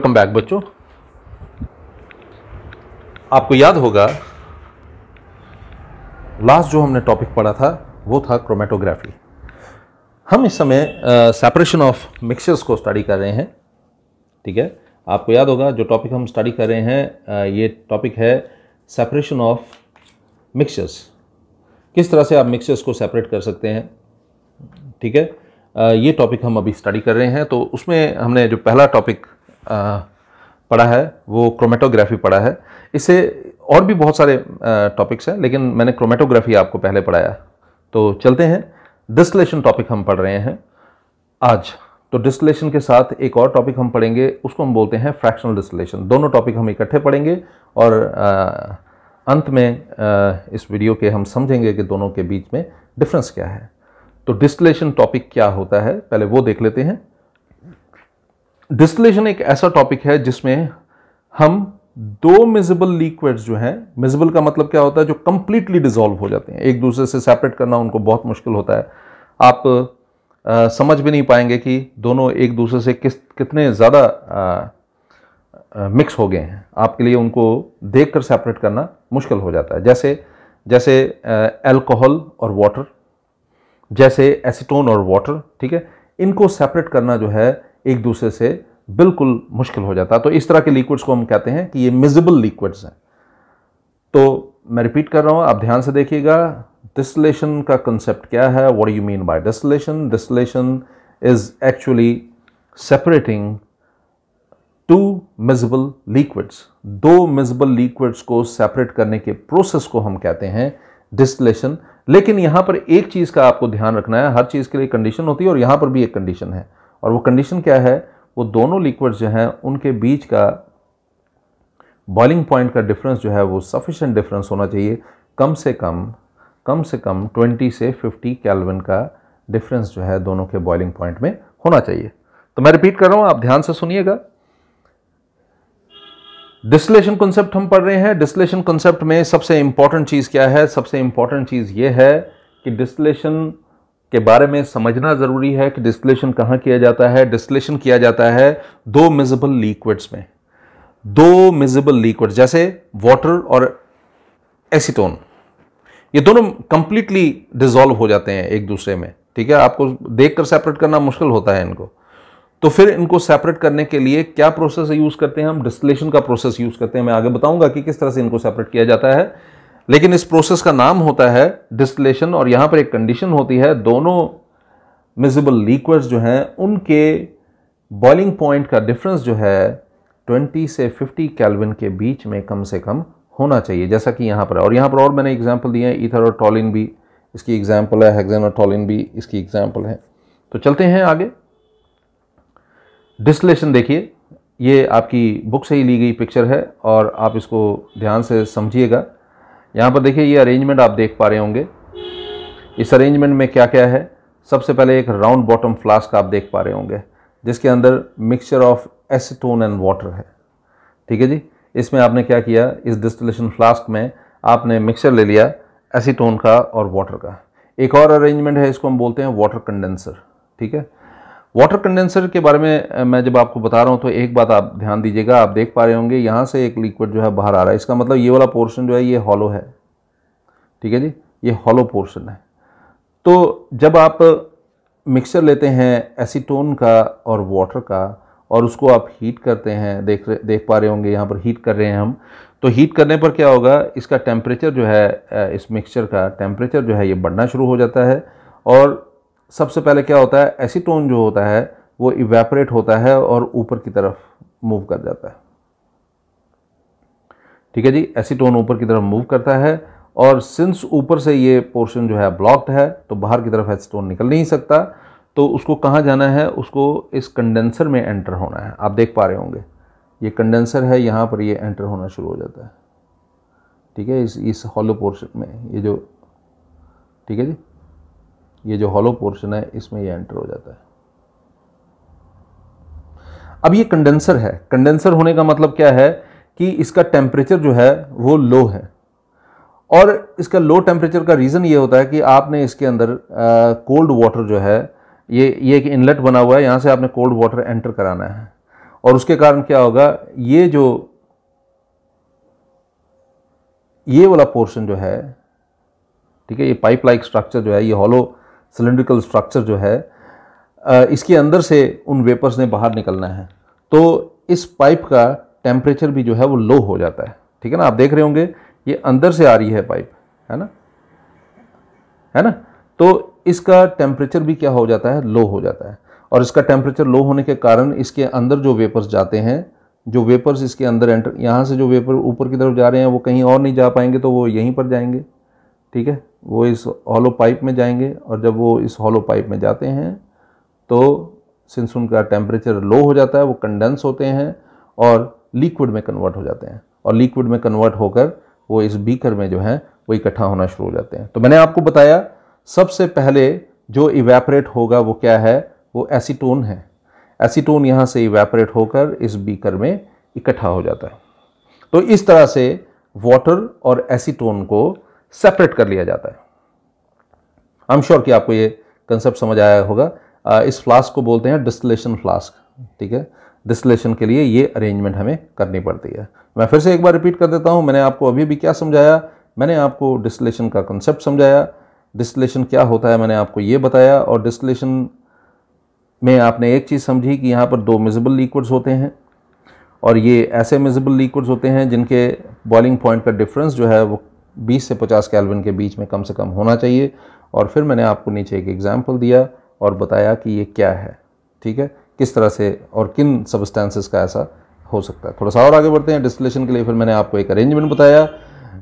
Come back बच्चों आपको याद होगा लास्ट जो हमने टॉपिक पढ़ा था वो था क्रोमेटोग्राफी हम इस समय सेपरेशन ऑफ मिक्सचर्स को स्टडी कर रहे हैं ठीक है आपको याद होगा जो टॉपिक हम स्टडी कर रहे हैं uh, ये टॉपिक है सेपरेशन ऑफ मिक्सचर्स किस तरह से आप मिक्सचर्स को सेपरेट कर सकते हैं ठीक है uh, ये टॉपिक हम अभी स्टडी कर रहे हैं तो उसमें हमने जो पहला टॉपिक पढ़ा है वो क्रोमेटोग्राफी पढ़ा है इसे और भी बहुत सारे टॉपिक्स हैं लेकिन मैंने क्रोमेटोग्राफी आपको पहले पढ़ाया तो चलते हैं डिस्लेशन टॉपिक हम पढ़ रहे हैं आज तो डिस्लेशन के साथ एक और टॉपिक हम पढ़ेंगे उसको हम बोलते हैं फ्रैक्शनल डिस्लेशन दोनों टॉपिक हम इकट्ठे पढ़ेंगे और आ, अंत में आ, इस वीडियो के हम समझेंगे कि दोनों के बीच में डिफरेंस क्या है तो डिस्लेशन टॉपिक क्या होता है पहले वो देख लेते हैं डिस्टिलेशन एक ऐसा टॉपिक है जिसमें हम दो मिजिबल लिक्विड्स जो हैं मिजिबल का मतलब क्या होता है जो कंप्लीटली डिजोल्व हो जाते हैं एक दूसरे से सेपरेट करना उनको बहुत मुश्किल होता है आप आ, समझ भी नहीं पाएंगे कि दोनों एक दूसरे से किस कितने ज़्यादा मिक्स हो गए हैं आपके लिए उनको देख कर सेपरेट करना मुश्किल हो जाता है जैसे जैसे एल्कोहल और वाटर जैसे एसीटोन और वाटर ठीक है इनको सेपरेट करना जो है एक दूसरे से बिल्कुल मुश्किल हो जाता है तो इस तरह के लिक्विड्स को हम कहते हैं कि ये मिजिबल लिक्विड्स हैं तो मैं रिपीट कर रहा हूँ आप ध्यान से देखिएगा डिस्टिलेशन का कंसेप्ट क्या है what you mean by distillation distillation is actually separating two miscible liquids दो मिजबल लिक्विड्स को सेपरेट करने के प्रोसेस को हम कहते हैं डिस्टिलेशन लेकिन यहां पर एक चीज़ का आपको ध्यान रखना है हर चीज़ के लिए कंडीशन होती है और यहां पर भी एक कंडीशन है और वो कंडीशन क्या है वो दोनों लिक्विड्स जो हैं उनके बीच का बॉइलिंग पॉइंट का डिफरेंस जो है वो सफिशेंट डिफरेंस होना चाहिए कम से कम कम से कम 20 से 50 कैलविन का डिफरेंस जो है दोनों के बॉइलिंग पॉइंट में होना चाहिए तो मैं रिपीट कर रहा हूँ आप ध्यान से सुनिएगा डिस्लेशन कॉन्सेप्ट हम पढ़ रहे हैं डिस्लेशन कॉन्सेप्ट में सबसे इंपॉर्टेंट चीज़ क्या है सबसे इंपॉर्टेंट चीज़ ये है कि डिस्लेशन के बारे में समझना ज़रूरी है कि डिस्टिलेशन कहाँ किया जाता है डिस्टिलेशन किया जाता है दो मिजबल लिक्विड्स में दो मिजबल लिक्विड जैसे वाटर और एसीटोन ये दोनों कंप्लीटली डिजॉल्व हो जाते हैं एक दूसरे में ठीक है आपको देख कर सेपरेट करना मुश्किल होता है इनको तो फिर इनको सेपरेट करने के लिए क्या प्रोसेस यूज़ करते हैं हम डिस्टिलेशन का प्रोसेस यूज़ करते हैं मैं आगे बताऊंगा कि किस तरह से इनको सेपरेट किया जाता है लेकिन इस प्रोसेस का नाम होता है डिस्टिलेशन और यहाँ पर एक कंडीशन होती है दोनों मिजिबल लिक्वर्स जो हैं उनके बॉइलिंग पॉइंट का डिफरेंस जो है 20 से 50 कैलविन के बीच में कम से कम होना चाहिए जैसा कि यहाँ पर है और यहाँ पर और मैंने एग्जाम्पल दिए हैं ईथर और टॉलिन भी इसकी एग्जाम्पल है हेक्सेन और टॉलिन भी इसकी एग्जाम्पल है तो चलते हैं आगे डिस्टिलेशन देखिए ये आपकी बुक से ही ली गई पिक्चर है और आप इसको ध्यान से समझिएगा यहाँ पर देखिए ये अरेंजमेंट आप देख पा रहे होंगे इस अरेंजमेंट में क्या क्या है सबसे पहले एक राउंड बॉटम फ्लास्क आप देख पा रहे होंगे जिसके अंदर mixture of acetone and water है ठीक है जी इसमें आपने क्या किया इस डिस्टिलेशन फ्लास्क में आपने मिक्सचर ले लिया एसीटोन का और वाटर का एक और अरेंजमेंट है इसको हम बोलते हैं वाटर कंडेंसर ठीक है वाटर कंडेंसर के बारे में मैं जब आपको बता रहा हूँ तो एक बात आप ध्यान दीजिएगा आप देख पा रहे होंगे यहाँ से एक लिक्विड जो है बाहर आ रहा है इसका मतलब ये वाला पोर्शन जो है ये हॉलो है ठीक है जी ये हॉलो पोर्शन है तो जब आप मिक्सचर लेते हैं एसीटोन का और वाटर का और उसको आप हीट करते हैं देख देख पा रहे होंगे यहाँ पर हीट कर रहे हैं हम तो हीट करने पर क्या होगा इसका टेम्परेचर जो है इस मिक्सचर का टेम्परेचर जो है ये बढ़ना शुरू हो जाता है और सबसे पहले क्या होता है एसीटोन जो होता है वो इवेपरेट होता है और ऊपर की तरफ मूव कर जाता है ठीक है जी एसीटोन ऊपर की तरफ मूव करता है और सिंस ऊपर से ये पोर्शन जो है ब्लॉक्ड है तो बाहर की तरफ एसीटोन निकल नहीं सकता तो उसको कहाँ जाना है उसको इस कंडेंसर में एंटर होना है आप देख पा रहे होंगे ये कंडेंसर है यहाँ पर ये एंटर होना शुरू हो जाता है ठीक है इस इस हॉलो पोर्शन में ये जो ठीक है जी ये जो हॉलो पोर्शन है इसमें ये एंटर हो जाता है अब ये कंडेंसर है कंडेंसर होने का मतलब क्या है कि इसका टेम्परेचर जो है वो लो है और इसका लो टेम्परेचर का रीज़न ये होता है कि आपने इसके अंदर कोल्ड वाटर जो है ये ये एक इनलेट बना हुआ है यहाँ से आपने कोल्ड वाटर एंटर कराना है और उसके कारण क्या होगा ये जो ये वाला पोर्शन जो है ठीक है ये पाइप लाइक स्ट्रक्चर जो है ये हॉलो सिलेंड्रिकल स्ट्रक्चर जो है इसके अंदर से उन वेपर्स ने बाहर निकलना है तो इस पाइप का टेम्परेचर भी जो है वो लो हो जाता है ठीक है ना आप देख रहे होंगे ये अंदर से आ रही है पाइप है ना है ना तो इसका टेम्परेचर भी क्या हो जाता है लो हो जाता है और इसका टेम्परेचर लो होने के कारण इसके अंदर जो वेपर्स जाते हैं जो वेपर्स इसके अंदर एंटर यहाँ से जो वेपर ऊपर की तरफ जा रहे हैं वो कहीं और नहीं जा पाएंगे तो वो यहीं पर जाएंगे ठीक है वो इस हॉलो पाइप में जाएंगे और जब वो इस हॉलो पाइप में जाते हैं तो सिंस उनका टेम्परेचर लो हो जाता है वो कंडेंस होते हैं और लिक्विड में कन्वर्ट हो जाते हैं और लिक्विड में कन्वर्ट होकर वो इस बीकर में जो है वो इकट्ठा होना शुरू हो जाते हैं तो मैंने आपको बताया सबसे पहले जो इवेपरेट होगा वो क्या है वो एसीटोन है एसीटोन यहाँ से इवेपरेट होकर इस बीकर में इकट्ठा हो जाता है तो इस तरह से वाटर और एसीटोन को सेपरेट कर लिया जाता है आई एम श्योर कि आपको ये कंसेप्ट समझ आया होगा इस फ्लास्क को बोलते हैं डिस्टिलेशन फ्लास्क ठीक है डिस्टिलेशन के लिए ये अरेंजमेंट हमें करनी पड़ती है मैं फिर से एक बार रिपीट कर देता हूँ मैंने आपको अभी भी क्या समझाया मैंने आपको डिस्टिलेशन का कंसेप्ट समझाया डिस्टिलेशन क्या होता है मैंने आपको ये बताया और डिस्टिलेशन में आपने एक चीज़ समझी कि यहाँ पर दो मिजिबल लिक्विड्स होते हैं और ये ऐसे मिजिबल लिक्विड्स होते हैं जिनके बॉइलिंग पॉइंट का डिफरेंस जो है वो 20 से 50 कैलविन के बीच में कम से कम होना चाहिए और फिर मैंने आपको नीचे एक एग्ज़ाम्पल दिया और बताया कि ये क्या है ठीक है किस तरह से और किन सबस्टेंसेस का ऐसा हो सकता है थोड़ा सा और आगे बढ़ते हैं डिस्टिलेशन के लिए फिर मैंने आपको एक अरेंजमेंट बताया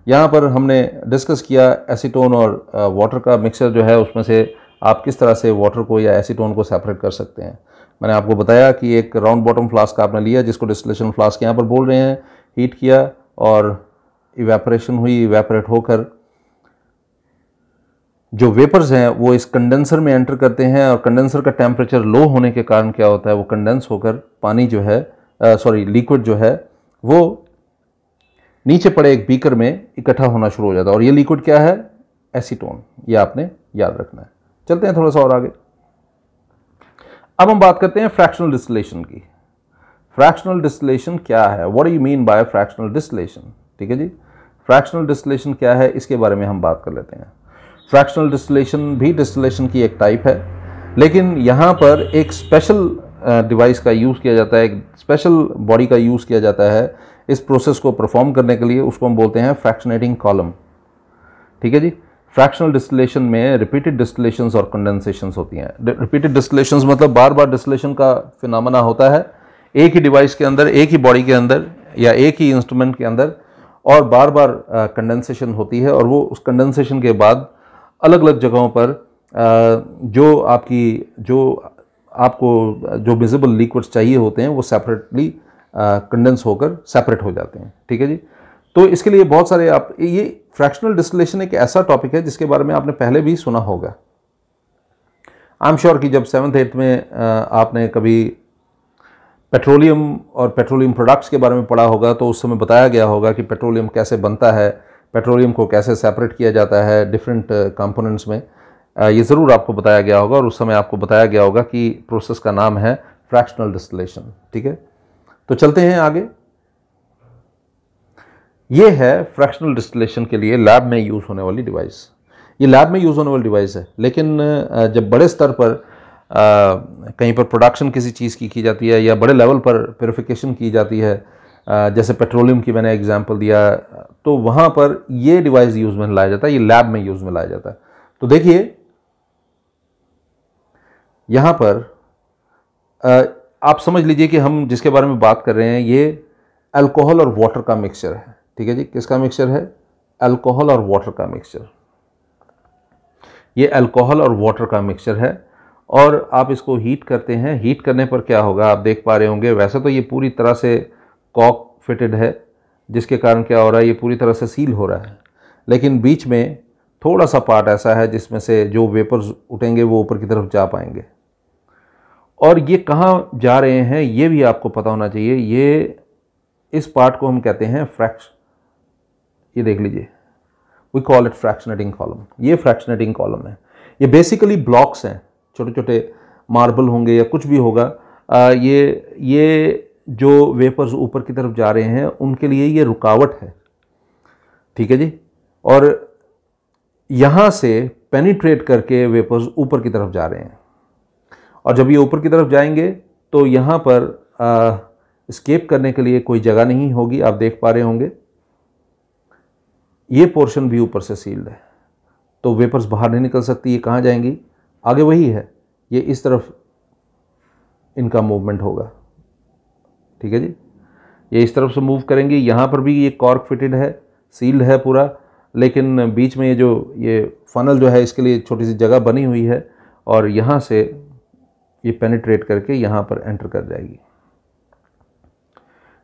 यहाँ पर हमने डिस्कस किया एसीटोन और वाटर का मिक्सर जो है उसमें से आप किस तरह से वाटर को या एसीटोन को सेपरेट कर सकते हैं मैंने आपको बताया कि एक राउंड बॉटम फ्लास्क आपने लिया जिसको डिस्टिलेशन फ्लास्क यहाँ पर बोल रहे हैं हीट किया और इवेपरेशन हुई इवेपरेट होकर जो वेपर्स हैं वो इस कंडेंसर में एंटर करते हैं और कंडेंसर का टेम्परेचर लो होने के कारण क्या होता है वो कंडेंस होकर पानी जो है सॉरी लिक्विड जो है वो नीचे पड़े एक बीकर में इकट्ठा होना शुरू हो जाता है और ये लिक्विड क्या है एसीटोन ये आपने याद रखना है चलते हैं थोड़ा सा और आगे अब हम बात करते हैं फ्रैक्शनल डिस्टिलेशन की फ्रैक्शनल डिस्टिलेशन क्या है what you mean by fractional distillation ठीक है जी फ्रैक्शनल डिस्टिलेशन क्या है इसके बारे में हम बात कर लेते हैं फ्रैक्शनल डिस्टिलेशन भी डिस्टिलेशन की एक टाइप है लेकिन यहाँ पर एक स्पेशल डिवाइस uh, का यूज़ किया जाता है एक स्पेशल बॉडी का यूज़ किया जाता है इस प्रोसेस को परफॉर्म करने के लिए उसको हम बोलते हैं फ्रैक्शनेटिंग कॉलम ठीक है जी फ्रैक्शनल डिस्टिलेशन में रिपीटेड डिस्टिलेशन और कंडेंसेशन होती हैं रिपीटेड डिस्टिलेशन मतलब बार बार डिस्टिलेशन का फिनमना होता है एक ही डिवाइस के अंदर एक ही बॉडी के अंदर या एक ही इंस्ट्रूमेंट के अंदर और बार बार कंडेंसेशन होती है और वो उस कंडेंसेशन के बाद अलग अलग जगहों पर जो आपकी जो आपको जो विजिबल लिक्विड्स चाहिए होते हैं वो सेपरेटली कंडेंस होकर सेपरेट हो जाते हैं ठीक है जी तो इसके लिए बहुत सारे आप ये फ्रैक्शनल डिस्टिलेशन एक ऐसा टॉपिक है जिसके बारे में आपने पहले भी सुना होगा आई एम श्योर कि जब सेवन्थ एट्थ में आपने कभी पेट्रोलियम और पेट्रोलियम प्रोडक्ट्स के बारे में पढ़ा होगा तो उस समय बताया गया होगा कि पेट्रोलियम कैसे बनता है पेट्रोलियम को कैसे सेपरेट किया जाता है डिफरेंट कंपोनेंट्स uh, में uh, ये ज़रूर आपको बताया गया होगा और उस समय आपको बताया गया होगा कि प्रोसेस का नाम है फ्रैक्शनल डिस्टिलेशन ठीक है तो चलते हैं आगे ये है फ्रैक्शनल डिस्टिलेशन के लिए लैब में यूज़ होने वाली डिवाइस ये लैब में यूज़ होने वाली डिवाइस है लेकिन uh, जब बड़े स्तर पर कहीं पर प्रोडक्शन किसी चीज़ की की जाती है या बड़े लेवल पर प्योरीफिकेशन की जाती है जैसे पेट्रोलियम की मैंने एग्जांपल दिया तो वहाँ पर ये डिवाइस यूज़ में लाया जाता है ये लैब में यूज़ में लाया जाता है तो देखिए यहाँ पर आप समझ लीजिए कि हम जिसके बारे में बात कर रहे हैं ये अल्कोहल और वाटर का मिक्सचर है ठीक है जी किसका मिक्सचर है अल्कोहल और वाटर का मिक्सचर ये अल्कोहल और वाटर का मिक्सचर है और आप इसको हीट करते हैं हीट करने पर क्या होगा आप देख पा रहे होंगे वैसे तो ये पूरी तरह से कॉक फिटेड है जिसके कारण क्या हो रहा है ये पूरी तरह से सील हो रहा है लेकिन बीच में थोड़ा सा पार्ट ऐसा है जिसमें से जो वेपर्स उठेंगे वो ऊपर की तरफ जा पाएंगे और ये कहाँ जा रहे हैं ये भी आपको पता होना चाहिए ये इस पार्ट को हम कहते हैं फ्रैक्श ये देख लीजिए we call it fractionating column ये फ्रैक्शनेटिंग कॉलम है ये बेसिकली ब्लॉक्स हैं छोटे छोटे मार्बल होंगे या कुछ भी होगा आ, ये ये जो वेपर्स ऊपर की तरफ जा रहे हैं उनके लिए ये रुकावट है ठीक है जी और यहाँ से पेनिट्रेट करके वेपर्स ऊपर की तरफ जा रहे हैं और जब ये ऊपर की तरफ जाएंगे तो यहाँ पर स्केप करने के लिए कोई जगह नहीं होगी आप देख पा रहे होंगे ये पोर्शन भी ऊपर से सील्ड है तो वेपर्स बाहर नहीं निकल सकती ये कहाँ जाएंगी आगे वही है ये इस तरफ इनका मूवमेंट होगा ठीक है जी ये इस तरफ से मूव करेंगे यहाँ पर भी ये कॉर्क फिटेड है सील्ड है पूरा लेकिन बीच में ये जो ये फनल जो है इसके लिए छोटी सी जगह बनी हुई है और यहाँ से ये पेनिट्रेट करके यहाँ पर एंटर कर जाएगी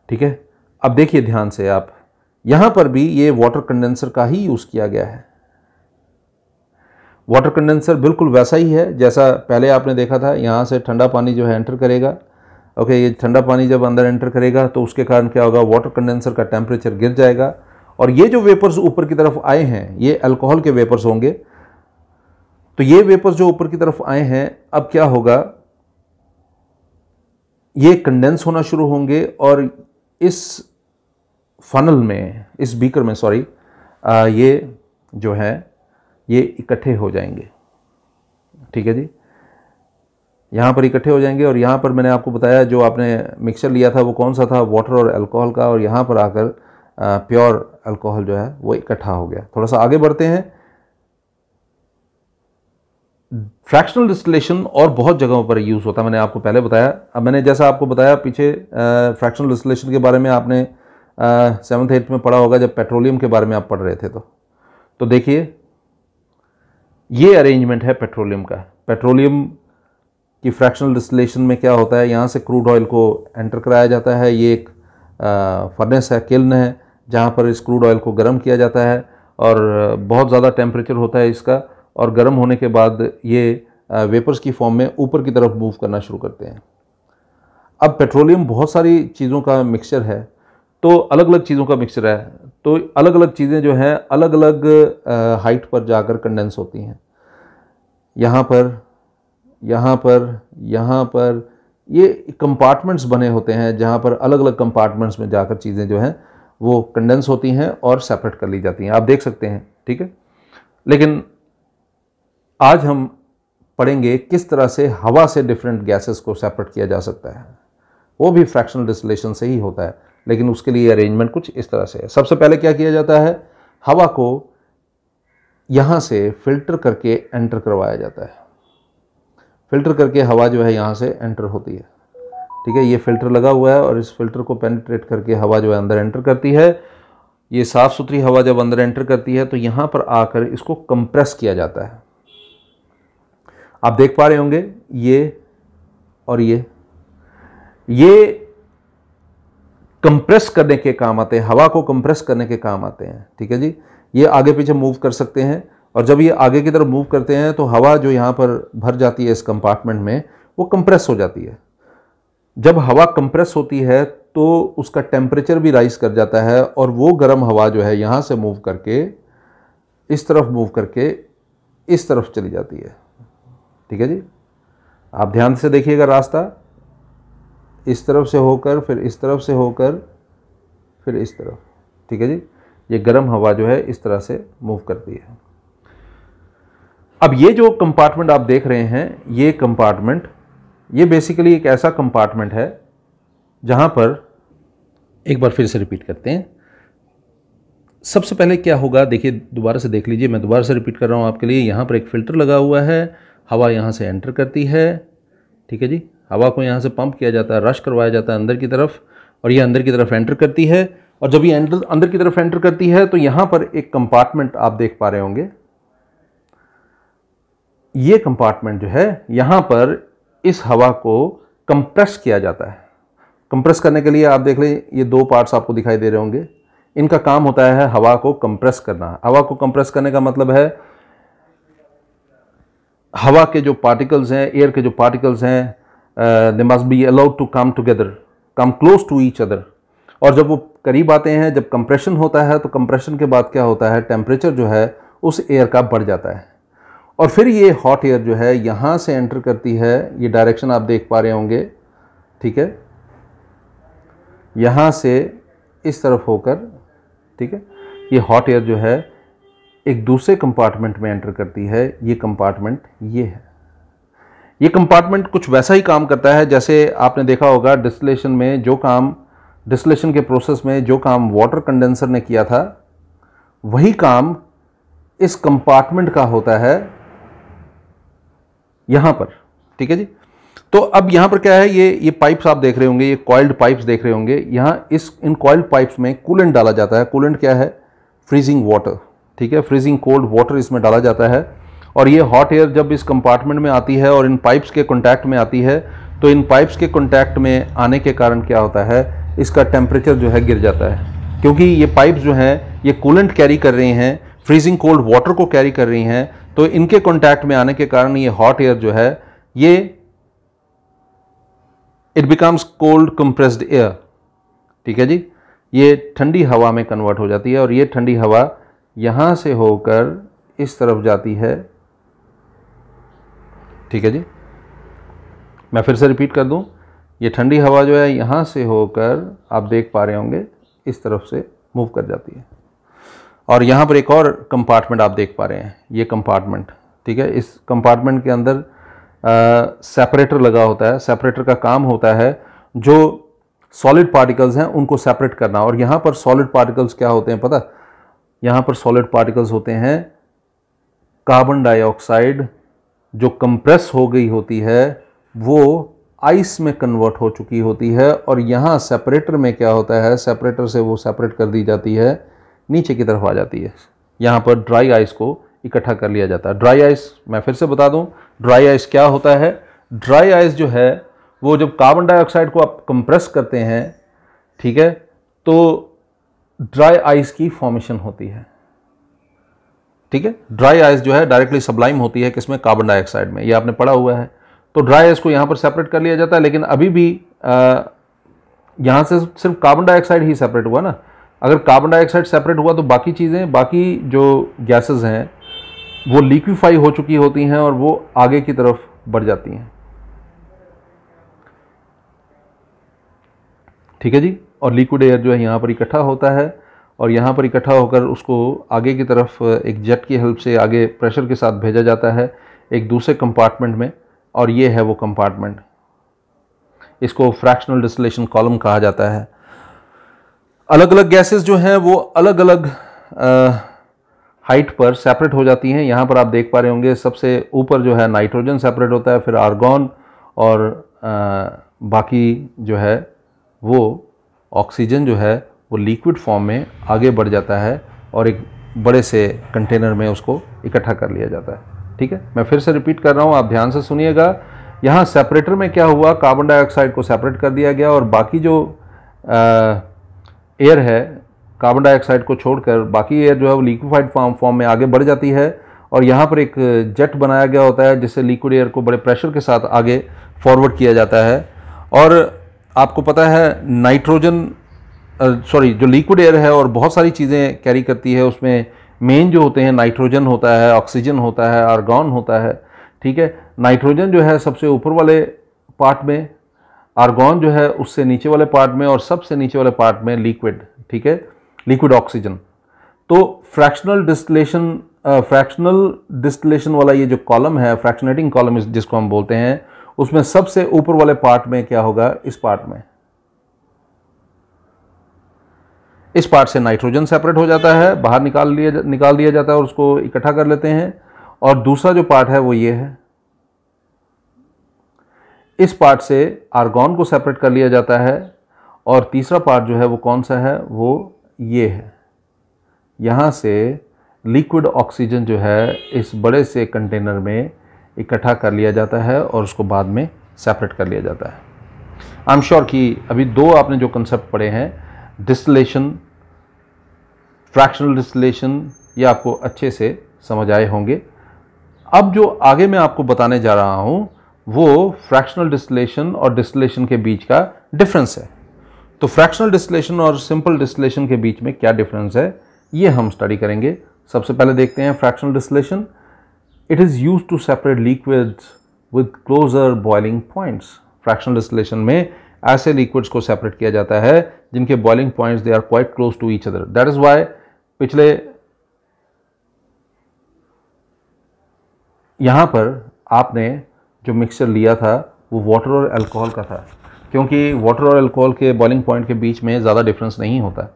ठीक है अब देखिए ध्यान से आप यहाँ पर भी ये वाटर कंडेंसर का ही यूज़ किया गया है वाटर कंडेंसर बिल्कुल वैसा ही है जैसा पहले आपने देखा था यहाँ से ठंडा पानी जो है एंटर करेगा ओके ये ठंडा पानी जब अंदर एंटर करेगा तो उसके कारण क्या होगा वाटर कंडेंसर का टेम्परेचर गिर जाएगा और ये जो वेपर्स ऊपर की तरफ आए हैं ये अल्कोहल के वेपर्स होंगे तो ये वेपर्स जो ऊपर की तरफ आए हैं अब क्या होगा ये कंडेंस होना शुरू होंगे और इस फनल में इस बीकर में सॉरी ये जो है ये इकट्ठे हो जाएंगे ठीक है जी यहाँ पर इकट्ठे हो जाएंगे और यहाँ पर मैंने आपको बताया जो आपने मिक्सचर लिया था वो कौन सा था वाटर और अल्कोहल का और यहाँ पर आकर प्योर अल्कोहल जो है वो इकट्ठा हो गया थोड़ा सा आगे बढ़ते हैं फ्रैक्शनल डिस्टिलेशन और बहुत जगहों पर यूज़ होता है मैंने आपको पहले बताया अब मैंने जैसा आपको बताया पीछे फ्रैक्शनल डिस्टिलेशन के बारे में आपने सेवन्थ एट्थ में पढ़ा होगा जब पेट्रोलियम के बारे में आप पढ़ रहे थे तो तो देखिए ये अरेंजमेंट है पेट्रोलियम का पेट्रोलियम की फ्रैक्शनल डिस्टिलेशन में क्या होता है यहाँ से क्रूड ऑयल को एंटर कराया जाता है ये एक फर्नेस है किल्न है जहाँ पर इस क्रूड ऑयल को गर्म किया जाता है और बहुत ज़्यादा टेम्परेचर होता है इसका और गर्म होने के बाद ये वेपर्स की फॉर्म में ऊपर की तरफ मूव करना शुरू करते हैं अब पेट्रोलियम बहुत सारी चीज़ों का मिक्सचर है तो अलग अलग चीज़ों का मिक्सचर है तो अलग अलग चीज़ें जो हैं अलग अलग हाइट पर जाकर कंडेंस होती हैं यहाँ पर यहाँ पर यहाँ पर ये कंपार्टमेंट्स बने होते हैं जहाँ पर अलग अलग कंपार्टमेंट्स में जाकर चीज़ें जो हैं वो कंडेंस होती हैं और सेपरेट कर ली जाती हैं आप देख सकते हैं ठीक है लेकिन आज हम पढ़ेंगे किस तरह से हवा से डिफरेंट गैसेस को सेपरेट किया जा सकता है वो भी फ्रैक्शनल डिस्टिलेशन से ही होता है लेकिन उसके लिए अरेंजमेंट कुछ इस तरह से है सबसे पहले क्या किया जाता है हवा को यहाँ से फिल्टर करके एंटर करवाया जाता है फिल्टर करके हवा जो है यहाँ से एंटर होती है ठीक है ये फिल्टर लगा हुआ है और इस फिल्टर को पेनिट्रेट करके हवा जो है अंदर एंटर करती है ये साफ़ सुथरी हवा जब अंदर एंटर करती है तो यहाँ पर आकर इसको कंप्रेस किया जाता है आप देख पा रहे होंगे ये और ये ये कंप्रेस करने के काम आते हैं हवा को कंप्रेस करने के काम आते हैं ठीक है जी ये आगे पीछे मूव कर सकते हैं और जब ये आगे की तरफ मूव करते हैं तो हवा जो यहाँ पर भर जाती है इस कंपार्टमेंट में वो कंप्रेस हो जाती है जब हवा कंप्रेस होती है तो उसका टेम्परेचर भी राइज कर जाता है और वो गर्म हवा जो है यहाँ से मूव करके इस तरफ मूव करके इस तरफ चली जाती है ठीक है जी आप ध्यान से देखिएगा रास्ता इस तरफ से होकर फिर इस तरफ से होकर फिर इस तरफ ठीक है जी ये गर्म हवा जो है इस तरह से मूव करती है अब ये जो कंपार्टमेंट आप देख रहे हैं ये कंपार्टमेंट ये बेसिकली एक ऐसा कंपार्टमेंट है जहाँ पर एक बार फिर से रिपीट करते हैं सबसे पहले क्या होगा देखिए दोबारा से देख लीजिए मैं दोबारा से रिपीट कर रहा हूँ आपके लिए यहाँ पर एक फ़िल्टर लगा हुआ है हवा यहाँ से एंटर करती है ठीक है जी हवा को यहाँ से पंप किया जाता है रश करवाया जाता है अंदर की तरफ और ये अंदर की तरफ एंटर करती है और जब ये एंटर अंदर की तरफ एंटर करती है तो यहाँ पर एक कंपार्टमेंट आप देख पा रहे होंगे ये कंपार्टमेंट जो है यहाँ पर इस हवा को कंप्रेस किया जाता है कंप्रेस करने के लिए आप देख लें ये दो पार्ट्स आपको दिखाई दे रहे होंगे इनका काम होता है हवा को कंप्रेस करना हवा को कंप्रेस करने का मतलब है हवा के जो पार्टिकल्स हैं एयर के जो पार्टिकल्स हैं uh, they must be allowed to come together come close to each other और जब वो करीब आते हैं जब कंप्रेशन होता है तो कंप्रेशन के बाद क्या होता है टेम्परेचर जो है उस एयर का बढ़ जाता है और फिर ये हॉट एयर जो है यहाँ से एंटर करती है ये डायरेक्शन आप देख पा रहे होंगे ठीक है यहाँ से इस तरफ होकर ठीक है ये हॉट एयर जो है एक दूसरे कंपार्टमेंट में एंटर करती है ये कंपार्टमेंट ये है ये कंपार्टमेंट कुछ वैसा ही काम करता है जैसे आपने देखा होगा डिस्टिलेशन में जो काम डिस्टिलेशन के प्रोसेस में जो काम वाटर कंडेंसर ने किया था वही काम इस कंपार्टमेंट का होता है यहां पर ठीक है जी तो अब यहां पर क्या है ये ये पाइप्स आप देख रहे होंगे ये कॉइल्ड पाइप्स देख रहे होंगे यहां इस इन कॉइल्ड पाइप्स में कूलेंट डाला जाता है कूलेंट क्या है फ्रीजिंग वाटर ठीक है फ्रीजिंग कोल्ड वाटर इसमें डाला जाता है और ये हॉट एयर जब इस कंपार्टमेंट में आती है और इन पाइप्स के कॉन्टैक्ट में आती है तो इन पाइप्स के कॉन्टैक्ट में आने के कारण क्या होता है इसका टेम्परेचर जो है गिर जाता है क्योंकि ये पाइप्स जो हैं ये कूलेंट कैरी कर रही हैं फ्रीजिंग कोल्ड वाटर को कैरी कर रही हैं तो इनके कॉन्टैक्ट में आने के कारण ये हॉट एयर जो है ये it becomes cold compressed air ठीक है जी ये ठंडी हवा में कन्वर्ट हो जाती है और ये ठंडी हवा यहाँ से होकर इस तरफ जाती है ठीक है जी मैं फिर से रिपीट कर दूं ये ठंडी हवा जो है यहाँ से होकर आप देख पा रहे होंगे इस तरफ से मूव कर जाती है और यहाँ पर एक और कंपार्टमेंट आप देख पा रहे हैं ये कंपार्टमेंट ठीक है इस कंपार्टमेंट के अंदर सेपरेटर लगा होता है सेपरेटर का काम होता है जो सॉलिड पार्टिकल्स हैं उनको सेपरेट करना और यहाँ पर सॉलिड पार्टिकल्स क्या होते हैं पता यहाँ पर सॉलिड पार्टिकल्स होते हैं कार्बन डाइऑक्साइड जो कंप्रेस हो गई होती है वो आइस में कन्वर्ट हो चुकी होती है और यहाँ सेपरेटर में क्या होता है सेपरेटर से वो सेपरेट कर दी जाती है नीचे की तरफ आ जाती है यहाँ पर ड्राई आइस को इकट्ठा कर लिया जाता है ड्राई आइस मैं फिर से बता दूँ ड्राई आइस क्या होता है ड्राई आइस जो है वो जब कार्बन डाइऑक्साइड को आप कंप्रेस करते हैं ठीक है तो ड्राई आइस की फॉर्मेशन होती है ठीक है ड्राई आइस जो है डायरेक्टली सब्लाइम होती है किसमें कार्बन डाइऑक्साइड में ये आपने पढ़ा हुआ है तो ड्राई आइस को यहाँ पर सेपरेट कर लिया जाता है लेकिन अभी भी यहाँ से सिर्फ कार्बन डाइऑक्साइड ही सेपरेट हुआ ना अगर कार्बन डाइऑक्साइड सेपरेट हुआ तो बाकी चीज़ें बाकी जो गैसेज हैं वो लिक्विफाई हो चुकी होती हैं और वो आगे की तरफ बढ़ जाती हैं ठीक है जी और लिक्विड एयर जो है यहाँ पर इकट्ठा होता है और यहाँ पर इकट्ठा होकर उसको आगे की तरफ एक जेट की हेल्प से आगे प्रेशर के साथ भेजा जाता है एक दूसरे कंपार्टमेंट में और ये है वो कंपार्टमेंट इसको फ्रैक्शनल डिस्टिलेशन कॉलम कहा जाता है अलग अलग गैसेस जो हैं वो अलग अलग हाइट पर सेपरेट हो जाती हैं यहाँ पर आप देख पा रहे होंगे सबसे ऊपर जो है नाइट्रोजन सेपरेट होता है फिर आर्गॉन और आ, बाकी जो है वो ऑक्सीजन जो है वो लिक्विड फॉर्म में आगे बढ़ जाता है और एक बड़े से कंटेनर में उसको इकट्ठा कर लिया जाता है ठीक है मैं फिर से रिपीट कर रहा हूँ आप ध्यान से सुनिएगा यहाँ सेपरेटर में क्या हुआ कार्बन डाइऑक्साइड को सेपरेट कर दिया गया और बाकी जो एयर है कार्बन डाइऑक्साइड को छोड़कर बाकी एयर जो है वो लिक्विफाइड फॉर्म फॉर्म में आगे बढ़ जाती है और यहाँ पर एक जेट बनाया गया होता है जिससे लिक्विड एयर को बड़े प्रेशर के साथ आगे फॉरवर्ड किया जाता है और आपको पता है नाइट्रोजन सॉरी जो लिक्विड एयर है और बहुत सारी चीज़ें कैरी करती है उसमें मेन जो होते हैं नाइट्रोजन होता है ऑक्सीजन होता है आर्गॉन होता है ठीक है नाइट्रोजन जो है सबसे ऊपर वाले पार्ट में आर्गॉन जो है उससे नीचे वाले पार्ट में और सबसे नीचे वाले पार्ट में लिक्विड ठीक है लिक्विड ऑक्सीजन तो फ्रैक्शनल डिस्टिलेशन फ्रैक्शनल डिस्टिलेशन वाला ये जो कॉलम है फ्रैक्शनेटिंग कॉलम जिसको हम बोलते हैं उसमें सबसे ऊपर वाले पार्ट में क्या होगा इस पार्ट में इस पार्ट से नाइट्रोजन सेपरेट हो जाता है बाहर निकाल लिया निकाल दिया जाता है और उसको इकट्ठा कर लेते हैं और दूसरा जो पार्ट है वो ये है इस पार्ट से आर्गॉन को सेपरेट कर लिया जाता है और तीसरा पार्ट जो है वो कौन सा है वो ये है यहाँ से लिक्विड ऑक्सीजन जो है इस बड़े से कंटेनर में इकट्ठा कर लिया जाता है और उसको बाद में सेपरेट कर लिया जाता है आई एम श्योर कि अभी दो आपने जो कंसेप्ट पढ़े हैं डिस्टिलेशन फ्रैक्शनल डिस्टिलेशन ये आपको अच्छे से समझ आए होंगे अब जो आगे मैं आपको बताने जा रहा हूँ वो फ्रैक्शनल डिस्टिलेशन और डिस्टिलेशन के बीच का डिफरेंस है तो फ्रैक्शनल डिस्टिलेशन और सिंपल डिस्टिलेशन के बीच में क्या डिफरेंस है ये हम स्टडी करेंगे सबसे पहले देखते हैं fractional distillation it is use to separate liquids with closer boiling points fractional distillation में ऐसे लिक्विड्स को सेपरेट किया जाता है जिनके boiling points they are quite close to each other that is why पिछले यहाँ पर आपने जो मिक्सचर लिया था वो वाटर और अल्कोहल का था क्योंकि वाटर और अल्कोहल के बॉइलिंग पॉइंट के बीच में ज़्यादा डिफरेंस नहीं होता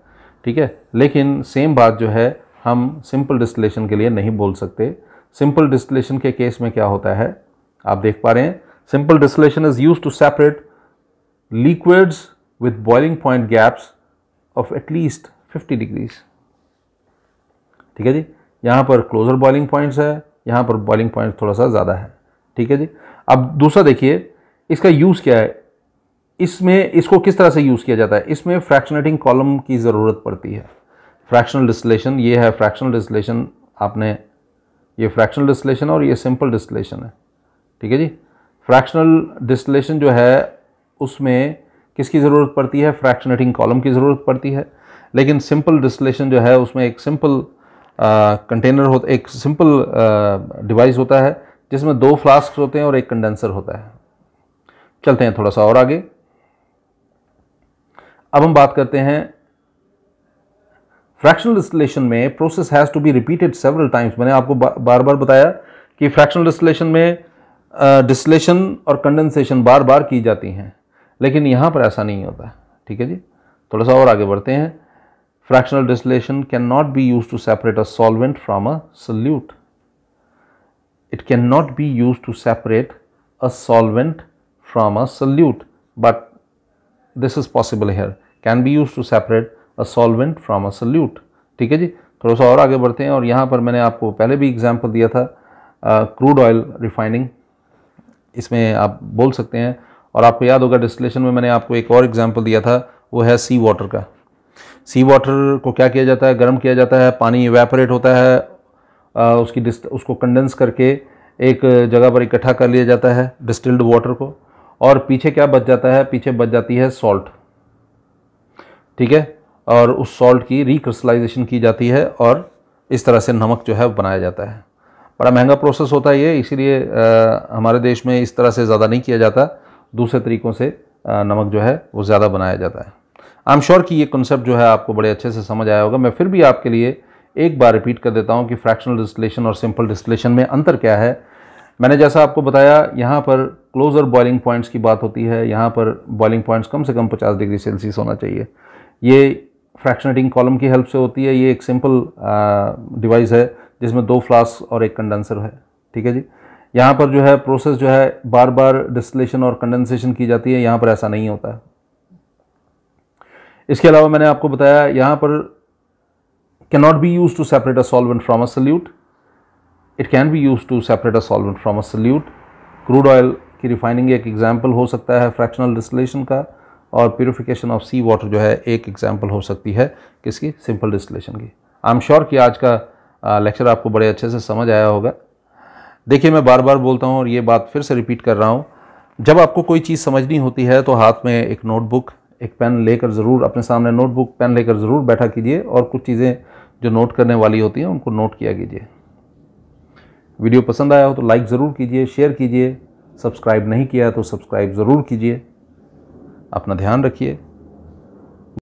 ठीक है लेकिन सेम बात जो है हम सिंपल डिस्टिलेशन के लिए नहीं बोल सकते सिंपल डिस्टिलेशन के केस में क्या होता है आप देख पा रहे हैं simple distillation is use to separate liquids with boiling point gaps of at least fifty 50 ठीक है जी यहाँ पर क्लोजर बॉइलिंग पॉइंट्स है यहाँ पर बॉइलिंग पॉइंट थोड़ा सा ज़्यादा है ठीक है जी अब दूसरा देखिए इसका यूज़ क्या है इसमें इसको किस तरह से यूज़ किया जाता है इसमें फ्रैक्शनेटिंग कॉलम की ज़रूरत पड़ती है फ्रैक्शनल डिस्लेशन ये है फ्रैक्शनल डिस्लेशन आपने ये फ्रैक्शनल डिस्लेशन और ये सिंपल डिस्लेशन है ठीक है जी फ्रैक्शनल डिस्लेशन जो है उसमें किसकी ज़रूरत पड़ती है फ्रैक्शनेटिंग कॉलम की ज़रूरत पड़ती है लेकिन सिंपल डिस्लेशन जो है उसमें एक सिंपल कंटेनर होता एक सिंपल डिवाइस होता है जिसमें दो फ्लास्क होते हैं और एक कंडेंसर होता है चलते हैं थोड़ा सा और आगे अब हम बात करते हैं फ्रैक्शनल डिस्टिलेशन में process has to be repeated several times मैंने आपको बार बार बताया कि फ्रैक्शनल डिस्टिलेशन में डिस्टिलेशन और कंडेंसेशन बार बार की जाती हैं लेकिन यहाँ पर ऐसा नहीं होता ठीक है जी थोड़ा सा और आगे बढ़ते हैं Fractional distillation cannot be used to separate a solvent from a solute. It cannot be used to separate a solvent from a solute, but this is possible here. Can be used to separate a solvent from a solute. theek hai ji thoda sa aur aage badhte hain aur yahan par maine aapko pehle bhi example diya tha crude oil refining isme aap bol sakte hain aur aapko yaad hoga distillation mein maine aapko ek aur example diya tha wo hai sea water ka sea water को क्या किया जाता है गर्म किया जाता है पानी इवेपोरेट होता है आ, उसकी उसको कंडेंस करके एक जगह पर इकट्ठा कर लिया जाता है डिस्टिल्ड वाटर को और पीछे क्या बच जाता है पीछे बच जाती है सॉल्ट ठीक है और उस सॉल्ट की रिक्रिस्टलाइजेशन की जाती है और इस तरह से नमक जो है बनाया जाता है बड़ा महंगा प्रोसेस होता है ये इसीलिए हमारे देश में इस तरह से ज़्यादा नहीं किया जाता दूसरे तरीक़ों से आ, नमक जो है वो ज़्यादा बनाया जाता है आई एम श्योर कि ये कॉन्सेप्ट जो है आपको बड़े अच्छे से समझ आया होगा मैं फिर भी आपके लिए एक बार रिपीट कर देता हूँ कि फ्रैक्शनल डिस्टिलेशन और सिंपल डिस्टिलेशन में अंतर क्या है मैंने जैसा आपको बताया यहाँ पर क्लोजर बॉइलिंग पॉइंट्स की बात होती है यहाँ पर बॉइलिंग पॉइंट्स कम से कम 50 डिग्री सेल्सियस होना चाहिए ये फ्रैक्शनेटिंग कॉलम की हेल्प से होती है ये एक सिंपल डिवाइस है जिसमें दो फ्लास्क और एक कंडेंसर है ठीक है जी यहाँ पर जो है प्रोसेस जो है बार बार डिस्टिलेशन और कंडेंसेशन की जाती है यहाँ पर ऐसा नहीं होता है इसके अलावा मैंने आपको बताया यहाँ पर can not be use to separate a solvent from a solute it can be use to separate a solvent from a solute crude oil की रिफाइनिंग एक एग्जाम्पल हो सकता है फ्रैक्शनल डिस्टिलेशन का और प्योरीफिकेशन ऑफ सी वाटर जो है एक एग्जाम्पल हो सकती है किसकी सिंपल डिस्टिलेशन की आई एम श्योर कि आज का लेक्चर आपको बड़े अच्छे से समझ आया होगा देखिए मैं बार बार बोलता हूँ और ये बात फिर से रिपीट कर रहा हूँ जब आपको कोई चीज़ समझनी होती है तो हाथ में एक नोटबुक एक पेन लेकर ज़रूर अपने सामने नोटबुक पेन लेकर ज़रूर बैठा कीजिए और कुछ चीज़ें जो नोट करने वाली होती हैं उनको नोट किया कीजिए वीडियो पसंद आया हो तो लाइक ज़रूर कीजिए शेयर कीजिए सब्सक्राइब नहीं किया तो सब्सक्राइब ज़रूर कीजिए अपना ध्यान रखिए